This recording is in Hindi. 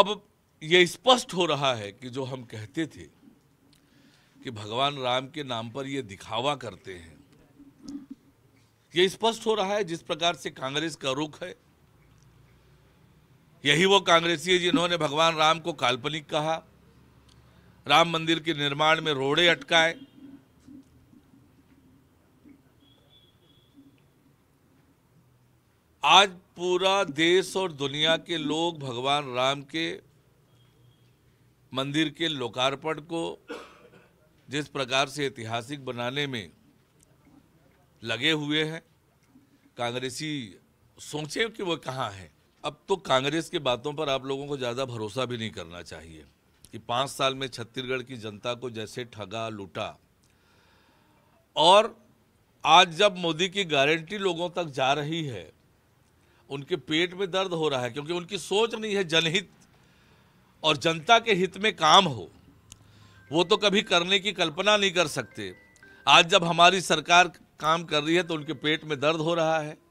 अब ये स्पष्ट हो रहा है कि जो हम कहते थे कि भगवान राम के नाम पर ये दिखावा करते हैं ये स्पष्ट हो रहा है जिस प्रकार से कांग्रेस का रुख है यही वो कांग्रेसी है जिन्होंने भगवान राम को काल्पनिक कहा राम मंदिर के निर्माण में रोड़े अटकाए आज पूरा देश और दुनिया के लोग भगवान राम के मंदिर के लोकार्पण को जिस प्रकार से ऐतिहासिक बनाने में लगे हुए हैं कांग्रेसी सोचें कि वह कहाँ हैं अब तो कांग्रेस के बातों पर आप लोगों को ज़्यादा भरोसा भी नहीं करना चाहिए कि पाँच साल में छत्तीसगढ़ की जनता को जैसे ठगा लूटा और आज जब मोदी की गारंटी लोगों तक जा रही है उनके पेट में दर्द हो रहा है क्योंकि उनकी सोच नहीं है जनहित और जनता के हित में काम हो वो तो कभी करने की कल्पना नहीं कर सकते आज जब हमारी सरकार काम कर रही है तो उनके पेट में दर्द हो रहा है